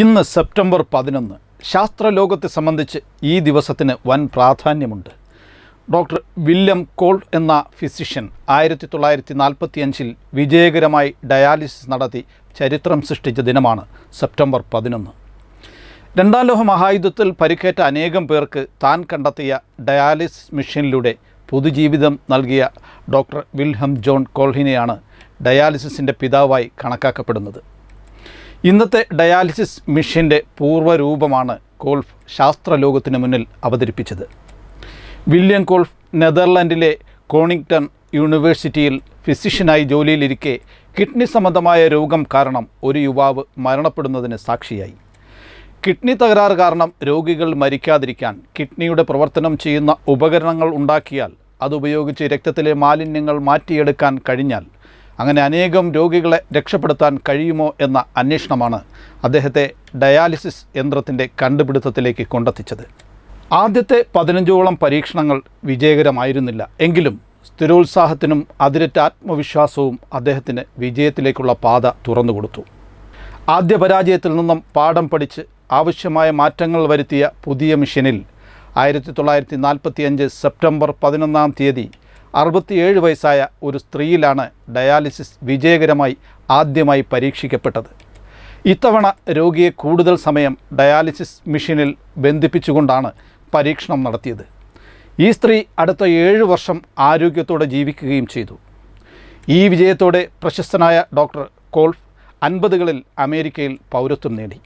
ഇന്ന് സെപ്റ്റംബർ പതിനൊന്ന് ശാസ്ത്രലോകത്തെ സംബന്ധിച്ച് ഈ ദിവസത്തിന് വൻ പ്രാധാന്യമുണ്ട് ഡോക്ടർ വില്യം കോൾഡ് എന്ന ഫിസിഷ്യൻ ആയിരത്തി തൊള്ളായിരത്തി നാൽപ്പത്തി അഞ്ചിൽ വിജയകരമായി ഡയാലിസിസ് നടത്തി ചരിത്രം സൃഷ്ടിച്ച ദിനമാണ് സെപ്റ്റംബർ പതിനൊന്ന് രണ്ടാം ലോക മഹായുദ്ധത്തിൽ പരിക്കേറ്റ അനേകം പേർക്ക് താൻ കണ്ടെത്തിയ ഡയാലിസിസ് മെഷീനിലൂടെ പൊതുജീവിതം നൽകിയ ഡോക്ടർ വിൽഹം ജോൺ കോൾഹിനെയാണ് ഡയാലിസിസിൻ്റെ പിതാവായി കണക്കാക്കപ്പെടുന്നത് ഇന്നത്തെ ഡയാലിസിസ് മെഷീൻ്റെ പൂർവ്വരൂപമാണ് കോൾഫ് ശാസ്ത്രലോകത്തിന് മുന്നിൽ അവതരിപ്പിച്ചത് വില്യം കോൾഫ് നെതർലാൻഡിലെ കോണിങ്ടൺ യൂണിവേഴ്സിറ്റിയിൽ ഫിസിഷ്യനായി ജോലിയിലിരിക്കെ കിഡ്നി സംബന്ധമായ രോഗം കാരണം ഒരു യുവാവ് മരണപ്പെടുന്നതിന് സാക്ഷിയായി കിഡ്നി തകരാറ് കാരണം രോഗികൾ മരിക്കാതിരിക്കാൻ കിഡ്നിയുടെ പ്രവർത്തനം ചെയ്യുന്ന ഉപകരണങ്ങൾ ഉണ്ടാക്കിയാൽ അതുപയോഗിച്ച് രക്തത്തിലെ മാലിന്യങ്ങൾ മാറ്റിയെടുക്കാൻ കഴിഞ്ഞാൽ അങ്ങനെ അനേകം രോഗികളെ രക്ഷപ്പെടുത്താൻ കഴിയുമോ എന്ന അന്വേഷണമാണ് അദ്ദേഹത്തെ ഡയാലിസിസ് യന്ത്രത്തിൻ്റെ കണ്ടുപിടുത്തത്തിലേക്ക് കൊണ്ടെത്തിച്ചത് ആദ്യത്തെ പതിനഞ്ചോളം പരീക്ഷണങ്ങൾ വിജയകരമായിരുന്നില്ല എങ്കിലും സ്ഥിരോത്സാഹത്തിനും അതിരറ്റ ആത്മവിശ്വാസവും അദ്ദേഹത്തിന് വിജയത്തിലേക്കുള്ള പാത തുറന്നു കൊടുത്തു ആദ്യ പരാജയത്തിൽ നിന്നും പാഠം പഠിച്ച് ആവശ്യമായ മാറ്റങ്ങൾ വരുത്തിയ പുതിയ മിഷനിൽ ആയിരത്തി തൊള്ളായിരത്തി നാൽപ്പത്തിയഞ്ച് സെപ്റ്റംബർ പതിനൊന്നാം തീയതി അറുപത്തിയേഴ് വയസ്സായ ഒരു സ്ത്രീയിലാണ് ഡയാലിസിസ് വിജയകരമായി ആദ്യമായി പരീക്ഷിക്കപ്പെട്ടത് ഇത്തവണ രോഗിയെ കൂടുതൽ സമയം ഡയാലിസിസ് മെഷീനിൽ ബന്ധിപ്പിച്ചുകൊണ്ടാണ് പരീക്ഷണം നടത്തിയത് ഈ സ്ത്രീ അടുത്ത ഏഴ് വർഷം ആരോഗ്യത്തോടെ ജീവിക്കുകയും ചെയ്തു ഈ വിജയത്തോടെ പ്രശസ്തനായ ഡോക്ടർ കോൾഫ് അൻപതുകളിൽ അമേരിക്കയിൽ പൗരത്വം നേടി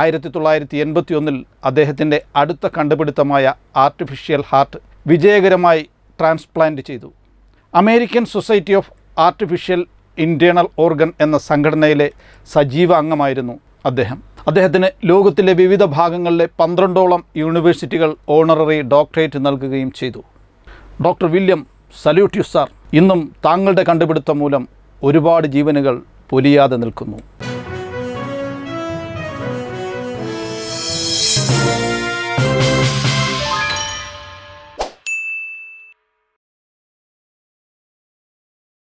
ആയിരത്തി തൊള്ളായിരത്തി എൺപത്തിയൊന്നിൽ അദ്ദേഹത്തിൻ്റെ അടുത്ത കണ്ടുപിടുത്തമായ ആർട്ടിഫിഷ്യൽ ഹാർട്ട് വിജയകരമായി ട്രാൻസ്പ്ലാന്റ് ചെയ്തു American society of artificial internal organ എന്ന സംഘടനയിലെ സജീവ അംഗമായിരുന്നു അദ്ദേഹം അദ്ദേഹത്തിന് ലോകത്തിലെ വിവിധ ഭാഗങ്ങളിലെ പന്ത്രണ്ടോളം യൂണിവേഴ്സിറ്റികൾ ഓണററി ഡോക്ടറേറ്റ് നൽകുകയും ചെയ്തു doctor William salute you sir ഇന്നും താങ്കളുടെ കണ്ടുപിടുത്തം മൂലം ഒരുപാട് ജീവനുകൾ പൊലിയാതെ നിൽക്കുന്നു